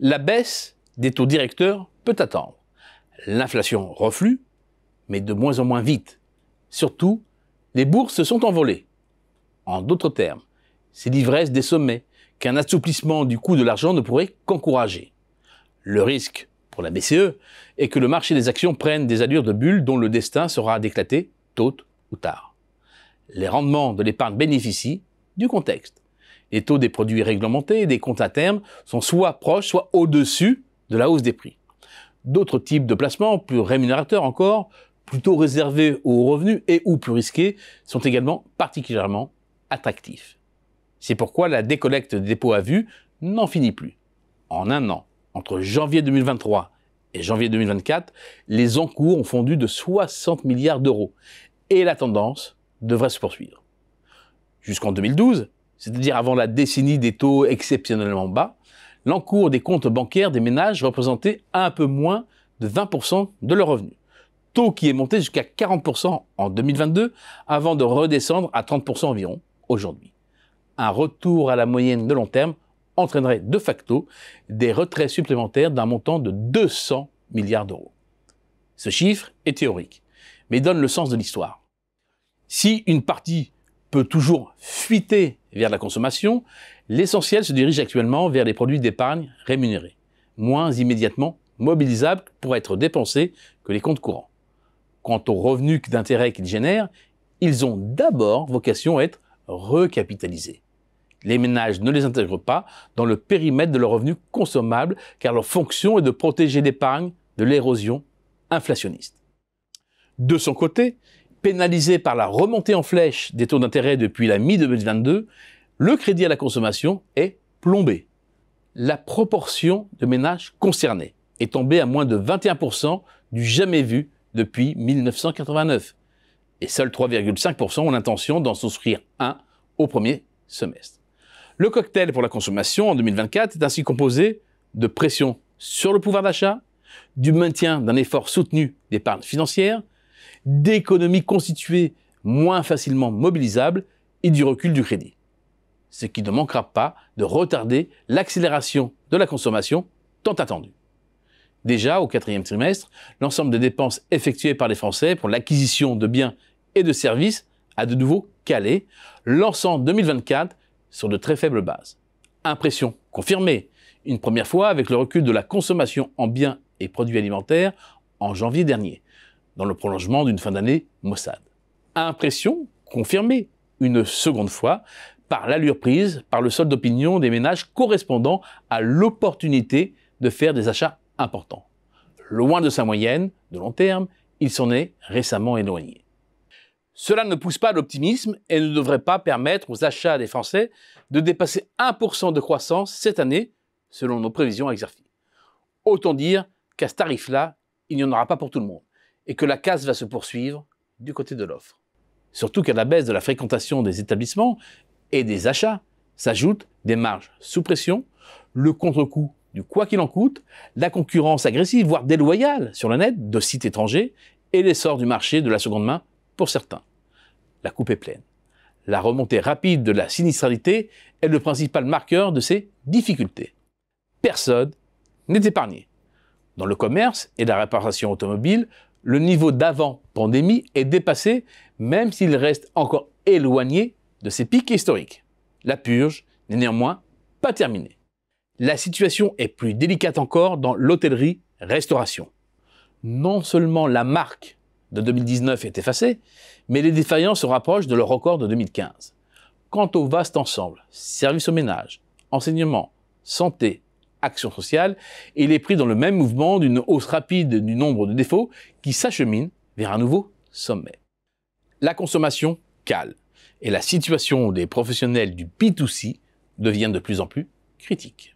la baisse des taux directeurs peut attendre. L'inflation reflue, mais de moins en moins vite. Surtout, les bourses se sont envolées. En d'autres termes, c'est l'ivresse des sommets qu'un assouplissement du coût de l'argent ne pourrait qu'encourager. Le risque pour la BCE est que le marché des actions prenne des allures de bulle dont le destin sera d'éclater tôt ou tard. Les rendements de l'épargne bénéficient du contexte. Les taux des produits réglementés et des comptes à terme sont soit proches, soit au-dessus de la hausse des prix. D'autres types de placements, plus rémunérateurs encore, plutôt réservés aux revenus et ou plus risqués, sont également particulièrement attractifs. C'est pourquoi la décollecte des dépôts à vue n'en finit plus. En un an, entre janvier 2023 et janvier 2024, les encours ont fondu de 60 milliards d'euros et la tendance devrait se poursuivre. Jusqu'en 2012, c'est-à-dire avant la décennie des taux exceptionnellement bas, l'encours des comptes bancaires des ménages représentait un peu moins de 20% de leurs revenus. Taux qui est monté jusqu'à 40% en 2022 avant de redescendre à 30% environ aujourd'hui. Un retour à la moyenne de long terme entraînerait de facto des retraits supplémentaires d'un montant de 200 milliards d'euros. Ce chiffre est théorique, mais donne le sens de l'histoire. Si une partie peut toujours fuiter vers la consommation, l'essentiel se dirige actuellement vers les produits d'épargne rémunérés, moins immédiatement mobilisables pour être dépensés que les comptes courants. Quant aux revenus d'intérêt qu'ils génèrent, ils ont d'abord vocation à être recapitalisés. Les ménages ne les intègrent pas dans le périmètre de leurs revenus consommables car leur fonction est de protéger l'épargne de l'érosion inflationniste. De son côté, pénalisé par la remontée en flèche des taux d'intérêt depuis la mi-2022, le crédit à la consommation est plombé. La proportion de ménages concernés est tombée à moins de 21% du jamais vu depuis 1989. Et seuls 3,5% ont l'intention d'en souscrire un au premier semestre. Le cocktail pour la consommation en 2024 est ainsi composé de pression sur le pouvoir d'achat, du maintien d'un effort soutenu d'épargne financière, d'économies constituées moins facilement mobilisables et du recul du crédit. Ce qui ne manquera pas de retarder l'accélération de la consommation tant attendue. Déjà, au quatrième trimestre, l'ensemble des dépenses effectuées par les Français pour l'acquisition de biens et de services a de nouveau calé, lançant 2024 sur de très faibles bases. Impression confirmée, une première fois avec le recul de la consommation en biens et produits alimentaires en janvier dernier, dans le prolongement d'une fin d'année Mossad. Impression confirmée une seconde fois par l'allure prise par le solde d'opinion des ménages correspondant à l'opportunité de faire des achats importants. Loin de sa moyenne de long terme, il s'en est récemment éloigné. Cela ne pousse pas l'optimisme et ne devrait pas permettre aux achats des Français de dépasser 1% de croissance cette année, selon nos prévisions à Autant dire qu'à ce tarif-là, il n'y en aura pas pour tout le monde et que la casse va se poursuivre du côté de l'offre. Surtout qu'à la baisse de la fréquentation des établissements et des achats s'ajoutent des marges sous pression, le contre-coup du quoi qu'il en coûte, la concurrence agressive, voire déloyale sur le net de sites étrangers et l'essor du marché de la seconde main pour certains. La coupe est pleine. La remontée rapide de la sinistralité est le principal marqueur de ces difficultés. Personne n'est épargné. Dans le commerce et la réparation automobile, le niveau d'avant pandémie est dépassé, même s'il reste encore éloigné de ses pics historiques. La purge n'est néanmoins pas terminée. La situation est plus délicate encore dans l'hôtellerie-restauration. Non seulement la marque de 2019 est effacée, mais les défaillances se rapprochent de leur record de 2015. Quant au vaste ensemble, services au ménage, enseignement, santé, Action sociale, et il est pris dans le même mouvement d'une hausse rapide du nombre de défauts qui s'achemine vers un nouveau sommet. La consommation cale, et la situation des professionnels du B2C devient de plus en plus critique.